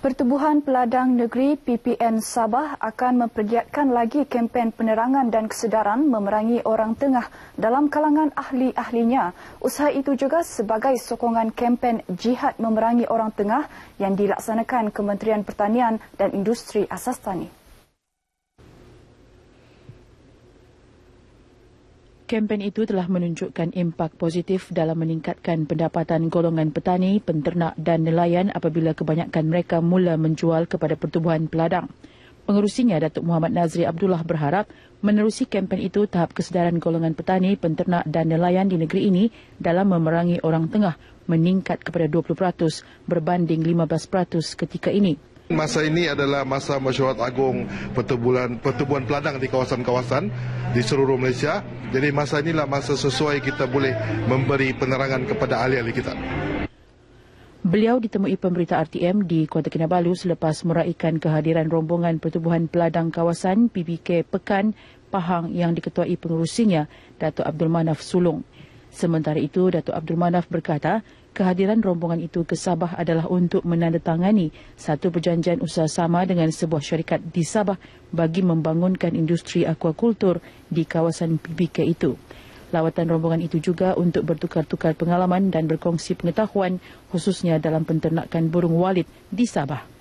Pertubuhan Peladang Negeri PPN Sabah akan mempergiatkan lagi kempen penerangan dan kesedaran memerangi orang tengah dalam kalangan ahli-ahlinya. Usaha itu juga sebagai sokongan kempen jihad memerangi orang tengah yang dilaksanakan Kementerian Pertanian dan Industri Asas Tani. Kempen itu telah menunjukkan impak positif dalam meningkatkan pendapatan golongan petani, penternak dan nelayan apabila kebanyakan mereka mula menjual kepada pertubuhan peladang. Pengerusinya, Datuk Muhammad Nazri Abdullah berharap menerusi kempen itu tahap kesedaran golongan petani, penternak dan nelayan di negeri ini dalam memerangi orang tengah meningkat kepada 20% berbanding 15% ketika ini. Masa ini adalah masa mesyuarat agung pertubuhan, pertubuhan peladang di kawasan-kawasan di seluruh Malaysia. Jadi masa inilah masa sesuai kita boleh memberi penerangan kepada ahli-ahli kita. Beliau ditemui pemberita RTM di Kota Kinabalu selepas meraihkan kehadiran rombongan pertubuhan peladang kawasan PBK Pekan Pahang yang diketuai pengurusinya Datuk Abdul Manaf Sulung. Sementara itu, Datuk Abdul Manaf berkata, kehadiran rombongan itu ke Sabah adalah untuk menandatangani satu perjanjian usaha sama dengan sebuah syarikat di Sabah bagi membangunkan industri akuakultur di kawasan PBK itu. Lawatan rombongan itu juga untuk bertukar-tukar pengalaman dan berkongsi pengetahuan khususnya dalam penternakan burung walit di Sabah.